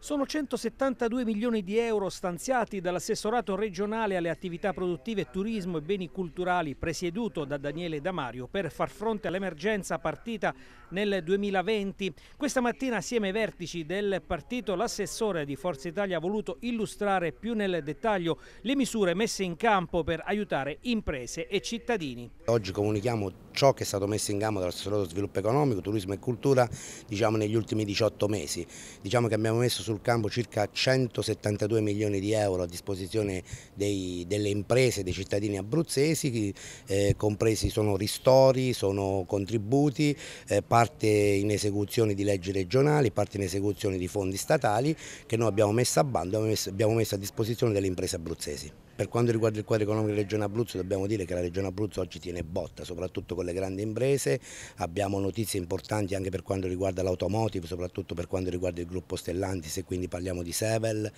Sono 172 milioni di euro stanziati dall'assessorato regionale alle attività produttive, turismo e beni culturali presieduto da Daniele Damario per far fronte all'emergenza partita nel 2020. Questa mattina assieme ai vertici del partito l'assessore di Forza Italia ha voluto illustrare più nel dettaglio le misure messe in campo per aiutare imprese e cittadini. Oggi comunichiamo ciò che è stato messo in campo dal Solo Sviluppo Economico, Turismo e Cultura diciamo, negli ultimi 18 mesi. Diciamo che abbiamo messo sul campo circa 172 milioni di euro a disposizione dei, delle imprese, dei cittadini abruzzesi, eh, compresi sono ristori, sono contributi, eh, parte in esecuzione di leggi regionali, parte in esecuzione di fondi statali che noi abbiamo messo a bando, abbiamo messo, abbiamo messo a disposizione delle imprese abruzzesi. Per quanto riguarda il quadro economico della Regione Abruzzo dobbiamo dire che la Regione Abruzzo oggi tiene botta, soprattutto con le grandi imprese, abbiamo notizie importanti anche per quanto riguarda l'automotive, soprattutto per quanto riguarda il gruppo Stellantis e quindi parliamo di Sevel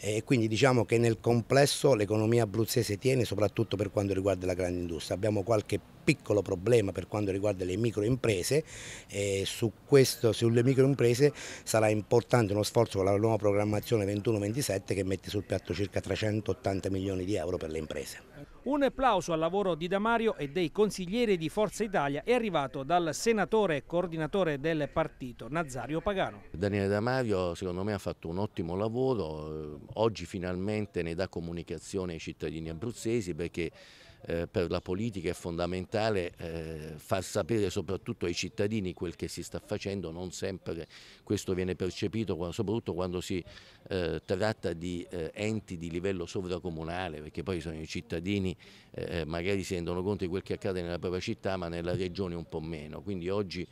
e quindi diciamo che nel complesso l'economia abruzzese tiene soprattutto per quanto riguarda la grande industria. Abbiamo qualche piccolo problema per quanto riguarda le microimprese e su questo, sulle microimprese sarà importante uno sforzo con la nuova programmazione 21-27 che mette sul piatto circa 380 milioni di euro per le imprese. Un applauso al lavoro di Damario e dei consiglieri di Forza Italia è arrivato dal senatore e coordinatore del partito Nazario Pagano. Daniele Damario secondo me ha fatto un ottimo lavoro, oggi finalmente ne dà comunicazione ai cittadini abruzzesi perché eh, per la politica è fondamentale eh, far sapere soprattutto ai cittadini quel che si sta facendo, non sempre questo viene percepito, soprattutto quando si eh, tratta di eh, enti di livello sovracomunale, perché poi sono i cittadini eh, magari si rendono conto di quel che accade nella propria città, ma nella regione un po' meno. Quindi oggi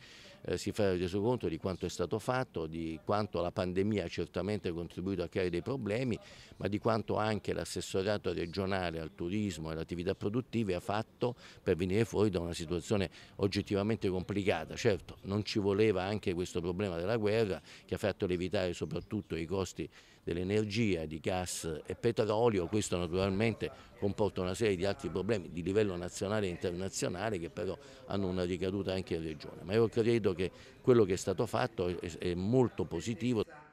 eh, si fa reso conto di quanto è stato fatto, di quanto la pandemia ha certamente contribuito a creare dei problemi, ma di quanto anche l'assessorato regionale al turismo e alle attività produttive ha fatto per venire fuori da una situazione oggettivamente complicata. Certo, non ci voleva anche questo problema della guerra che ha fatto levitare soprattutto i costi dell'energia, di gas e petrolio, questo naturalmente comporta una serie di altri problemi di livello nazionale e internazionale che però hanno una ricaduta anche in regione. Ma io credo che quello che è stato fatto è molto positivo.